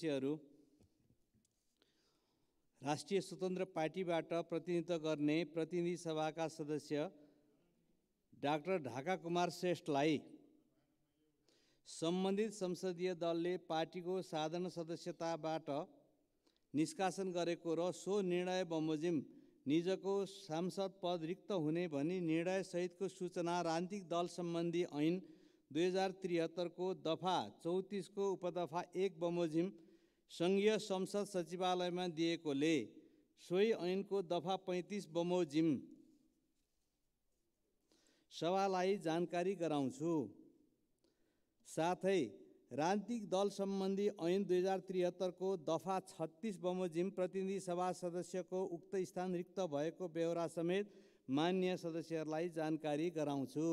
सदस्यहरू राष्ट्रिय स्वतन्त्र पार्टीबाट प्रतिनिधित्व गर्ने प्रतिनिधि सभाका सदस्य डाक्टर ढाका कुमार श्रेष्ठलाई सम्बन्धित संसदीय दलले पार्टीको साधारण सदस्यताबाट निष्कासन गरेको र सो निर्णय बमोजिम निजको सांसद पद रिक्त हुने भनी निर्णयसहितको सूचना राजनीतिक दल सम्बन्धी ऐन दुई हजार त्रिहत्तरको दफा चौतिसको उपदफा एक बमोजिम सङ्घीय संसद सचिवालयमा दिएकोले सोही ऐनको दफा पैँतिस बमोजिम सभालाई जानकारी गराउँछु साथै राजनीतिक दल सम्बन्धी ऐन दुई हजार त्रिहत्तरको दफा छत्तिस बमोजिम प्रतिनिधि सभा सदस्यको उक्त स्थान रिक्त भएको बेहोरा समेत मान्य सदस्यहरूलाई जानकारी गराउँछु